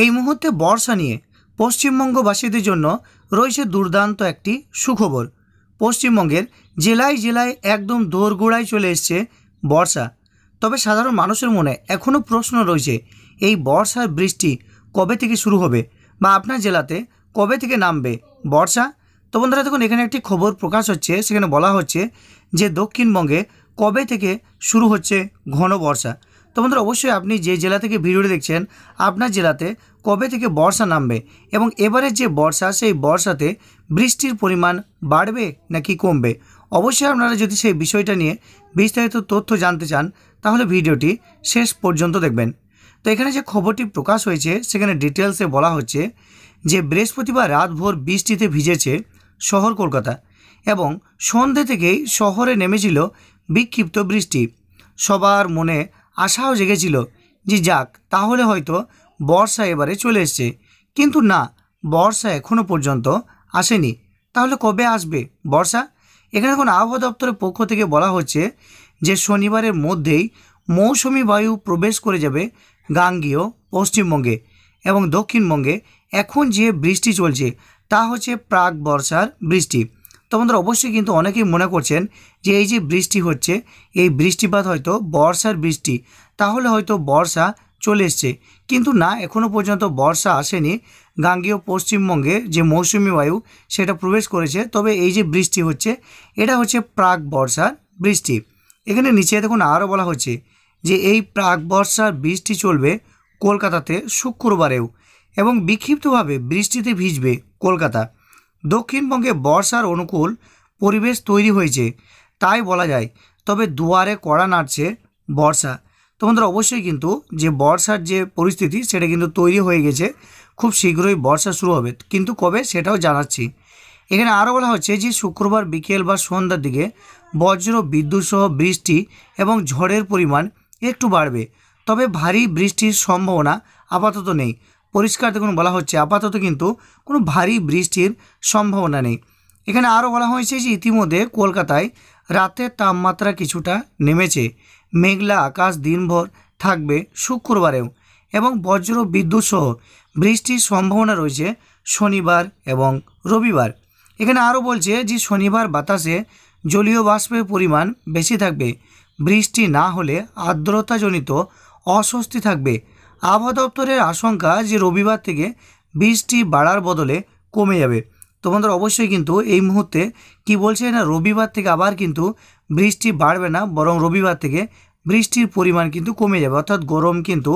এই মুহূর্তে বর্ষা নিয়ে পশ্চিমবঙ্গবাসীদের জন্য রয়েছে দুর্দান্ত একটি সুখবর পশ্চিমবঙ্গের জেলায় জেলায় একদম দোরগোড়ায় চলে এসছে বর্ষা তবে সাধারণ মানুষের মনে এখনও প্রশ্ন রয়েছে এই বর্ষার বৃষ্টি কবে থেকে শুরু হবে বা আপনার জেলাতে কবে থেকে নামবে বর্ষা তো বন্ধুরা দেখুন এখানে একটি খবর প্রকাশ হচ্ছে সেখানে বলা হচ্ছে যে দক্ষিণবঙ্গে কবে থেকে শুরু হচ্ছে ঘন বর্ষা তো বন্ধুরা অবশ্যই আপনি যে জেলা থেকে ভিডিওটি দেখছেন আপনার জেলাতে কবে থেকে বর্ষা নামবে এবং এবারে যে বর্ষা সেই বর্ষাতে বৃষ্টির পরিমাণ বাড়বে নাকি কমবে অবশ্যই আপনারা যদি সেই বিষয়টা নিয়ে বিস্তারিত তথ্য জানতে চান তাহলে ভিডিওটি শেষ পর্যন্ত দেখবেন তো এখানে যে খবরটি প্রকাশ হয়েছে সেখানে ডিটেলসে বলা হচ্ছে যে বৃহস্পতিবার রাতভর বৃষ্টিতে ভিজেছে শহর কলকাতা এবং সন্ধে থেকেই শহরে নেমেছিল বিক্ষিপ্ত বৃষ্টি সবার মনে আশাও জেগেছিল যে যাক তাহলে হয়তো বর্ষা এবারে চলে এসছে কিন্তু না বর্ষা এখনও পর্যন্ত আসেনি তাহলে কবে আসবে বর্ষা এখানে এখন আবহাওয়া দপ্তরের পক্ষ থেকে বলা হচ্ছে যে শনিবারের মধ্যেই মৌসুমি বায়ু প্রবেশ করে যাবে গাঙ্গীয় পশ্চিমবঙ্গে এবং দক্ষিণবঙ্গে এখন যে বৃষ্টি চলছে তা হচ্ছে প্রাক বর্ষার বৃষ্টি তো আমাদের অবশ্যই কিন্তু অনেকেই মনে করছেন যে এই যে বৃষ্টি হচ্ছে এই বৃষ্টিপাত হয়তো বর্ষার বৃষ্টি তাহলে হয়তো বর্ষা চলে এসছে কিন্তু না এখনও পর্যন্ত বর্ষা আসেনি গাঙ্গীয় পশ্চিমবঙ্গে যে মৌসুমি বায়ু সেটা প্রবেশ করেছে তবে এই যে বৃষ্টি হচ্ছে এটা হচ্ছে প্রাক বর্ষার বৃষ্টি এখানে নিচে দেখুন আরও বলা হচ্ছে যে এই প্রাক বর্ষার বৃষ্টি চলবে কলকাতাতে শুক্রবারেও এবং বিক্ষিপ্তভাবে বৃষ্টিতে ভিজবে কলকাতা দক্ষিণবঙ্গে বর্ষার অনুকূল পরিবেশ তৈরি হয়েছে তাই বলা যায় তবে দুয়ারে কড়া নাড়ছে বর্ষা তোমাদের অবশ্যই কিন্তু যে বর্ষার যে পরিস্থিতি সেটা কিন্তু তৈরি হয়ে গেছে খুব শীঘ্রই বর্ষা শুরু হবে কিন্তু কবে সেটাও জানাচ্ছি এখানে আরও বলা হচ্ছে যে শুক্রবার বিকেল বা সন্ধ্যার দিকে বজ্র বিদ্যুৎ সহ বৃষ্টি এবং ঝড়ের পরিমাণ একটু বাড়বে তবে ভারী বৃষ্টির সম্ভাবনা আপাতত নেই পরিষ্কার দেখুন বলা হচ্ছে আপাতত কিন্তু কোনো ভারী বৃষ্টির সম্ভাবনা নেই এখানে আরও বলা হয়েছে যে ইতিমধ্যে কলকাতায় রাতের তাপমাত্রা কিছুটা নেমেছে মেঘলা আকাশ দিনভর থাকবে শুক্রবারেও এবং বজ্র বিদ্যুৎ সহ বৃষ্টির সম্ভাবনা রয়েছে শনিবার এবং রবিবার এখানে আরও বলছে যে শনিবার বাতাসে জলীয় বাষ্পের পরিমাণ বেশি থাকবে বৃষ্টি না হলে আর্দ্রতাজনিত অস্বস্তি থাকবে আবহাওয়া দপ্তরের আশঙ্কা যে রবিবার থেকে বৃষ্টি বাড়ার বদলে কমে যাবে তো বন্ধুরা অবশ্যই কিন্তু এই মুহূর্তে কি বলছে না রবিবার থেকে আবার কিন্তু বৃষ্টি বাড়বে না বরং রবিবার থেকে বৃষ্টির পরিমাণ কিন্তু কমে যাবে অর্থাৎ গরম কিন্তু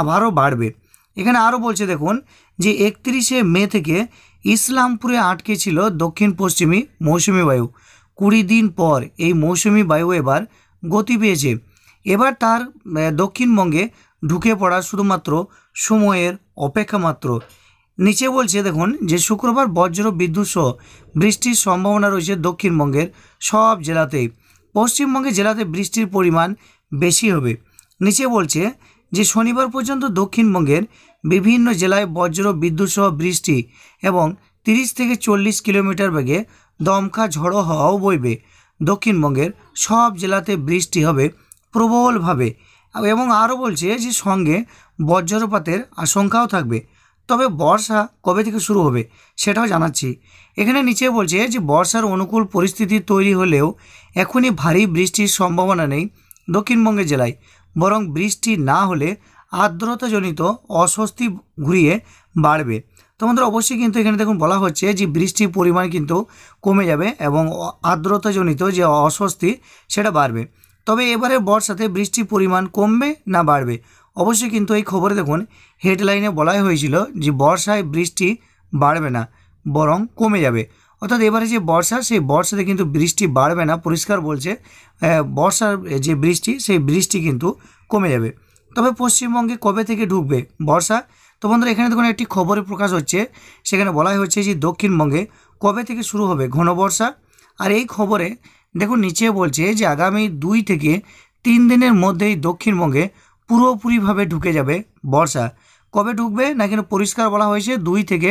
আবারও বাড়বে এখানে আরও বলছে দেখুন যে একত্রিশে মে থেকে ইসলামপুরে আটকে ছিল দক্ষিণ পশ্চিমী মৌসুমি বায়ু কুড়ি দিন পর এই মৌসুমি বায়ু এবার গতি পেয়েছে এবার তার দক্ষিণবঙ্গে ঢুকে পড়া শুধুমাত্র সময়ের অপেক্ষা মাত্র নিচে বলছে দেখুন যে শুক্রবার বজ্র বিদ্যুৎ সহ বৃষ্টির সম্ভাবনা রয়েছে দক্ষিণবঙ্গের সব জেলাতেই পশ্চিমবঙ্গের জেলাতে বৃষ্টির পরিমাণ বেশি হবে নিচে বলছে যে শনিবার পর্যন্ত দক্ষিণবঙ্গের বিভিন্ন জেলায় বজ্র বিদ্যুৎ সহ বৃষ্টি এবং 30 থেকে চল্লিশ কিলোমিটার বেগে দমকা ঝড়ো হওয়াও বইবে দক্ষিণবঙ্গের সব জেলাতে বৃষ্টি হবে প্রবলভাবে এবং আরও বলছে যে সঙ্গে বজ্রপাতের আশঙ্কাও থাকবে তবে বর্ষা কবে থেকে শুরু হবে সেটাও জানাচ্ছি এখানে নিচে বলছে যে বর্ষার অনুকূল পরিস্থিতি তৈরি হলেও এখনই ভারী বৃষ্টির সম্ভাবনা নেই দক্ষিণবঙ্গের জেলায় বরং বৃষ্টি না হলে আর্দ্রতাজনিত অস্বস্তি ঘুরিয়ে বাড়বে তোমাদের অবশ্যই কিন্তু এখানে দেখুন বলা হচ্ছে যে বৃষ্টির পরিমাণ কিন্তু কমে যাবে এবং আর্দ্রতাজনিত যে অস্বস্তি সেটা বাড়বে তবে এবারে বর্ষাতে বৃষ্টির পরিমাণ কমবে না বাড়বে অবশ্যই কিন্তু এই খবরে দেখুন হেডলাইনে বলাই হয়েছিল যে বর্ষায় বৃষ্টি বাড়বে না বরং কমে যাবে অর্থাৎ এবারে যে বর্ষা সেই বর্ষাতে কিন্তু বৃষ্টি বাড়বে না পরিষ্কার বলছে বর্ষার যে বৃষ্টি সেই বৃষ্টি কিন্তু কমে যাবে তবে পশ্চিমবঙ্গে কবে থেকে ঢুকবে বর্ষা তো বন্ধুরা এখানে দেখুন একটি খবরে প্রকাশ হচ্ছে সেখানে বলা হচ্ছে যে দক্ষিণবঙ্গে কবে থেকে শুরু হবে ঘন বর্ষা আর এই খবরে দেখুন নিচে বলছে যে আগামী দুই থেকে তিন দিনের মধ্যেই দক্ষিণবঙ্গে পুরোপুরিভাবে ঢুকে যাবে বর্ষা কবে ঢুকবে না কিন্তু পরিষ্কার বলা হয়েছে দুই থেকে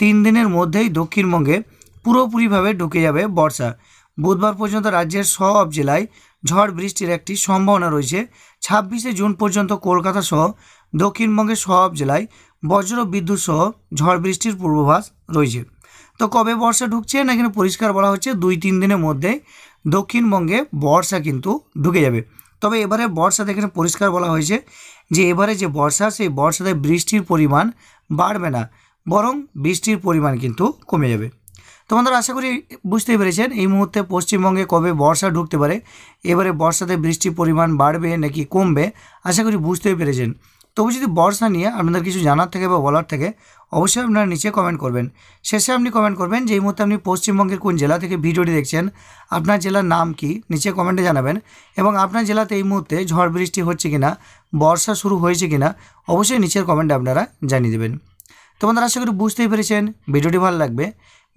তিন দিনের মধ্যেই দক্ষিণবঙ্গে পুরোপুরিভাবে ঢুকে যাবে বর্ষা বুধবার পর্যন্ত রাজ্যের সব জেলায় ঝড় বৃষ্টির একটি সম্ভাবনা রয়েছে ছাব্বিশে জুন পর্যন্ত কলকাতা সহ দক্ষিণবঙ্গের সব জেলায় বজ্র বিদ্যুৎ সহ ঝড় বৃষ্টির পূর্বাভাস রয়েছে তো কবে বর্ষা ঢুকছে না এখানে পরিষ্কার বলা হচ্ছে দুই তিন দিনের মধ্যে দক্ষিণবঙ্গে বর্ষা কিন্তু ঢুকে যাবে তবে এবারে বর্ষাতে এখানে পরিষ্কার বলা হয়েছে যে এবারে যে বর্ষা সেই বর্ষাতে বৃষ্টির পরিমাণ বাড়বে না বরং বৃষ্টির পরিমাণ কিন্তু কমে যাবে তোমাদের আশা করি বুঝতে পেরেছেন এই মুহূর্তে পশ্চিমবঙ্গে কবে বর্ষা ঢুকতে পারে এবারে বর্ষাতে বৃষ্টির পরিমাণ বাড়বে নাকি কমবে আশা করি বুঝতেই পেরেছেন তবু যদি বর্ষা নিয়ে আপনাদের কিছু জানার থেকে বা বলার থেকে অবশ্যই আপনারা নিচে কমেন্ট করবেন শেষে আপনি কমেন্ট করবেন যে এই মুহূর্তে আপনি পশ্চিমবঙ্গের কোন জেলা থেকে ভিডিওটি দেখছেন আপনার জেলার নাম কি নিচে কমেন্টে জানাবেন এবং আপনার জেলাতে এই মুহূর্তে ঝড় বৃষ্টি হচ্ছে কিনা বর্ষা শুরু হয়েছে কিনা অবশ্যই নিচের কমেন্টে আপনারা জানিয়ে দেবেন তো বন্ধুরা আশা করি বুঝতেই পেরেছেন ভিডিওটি ভালো লাগবে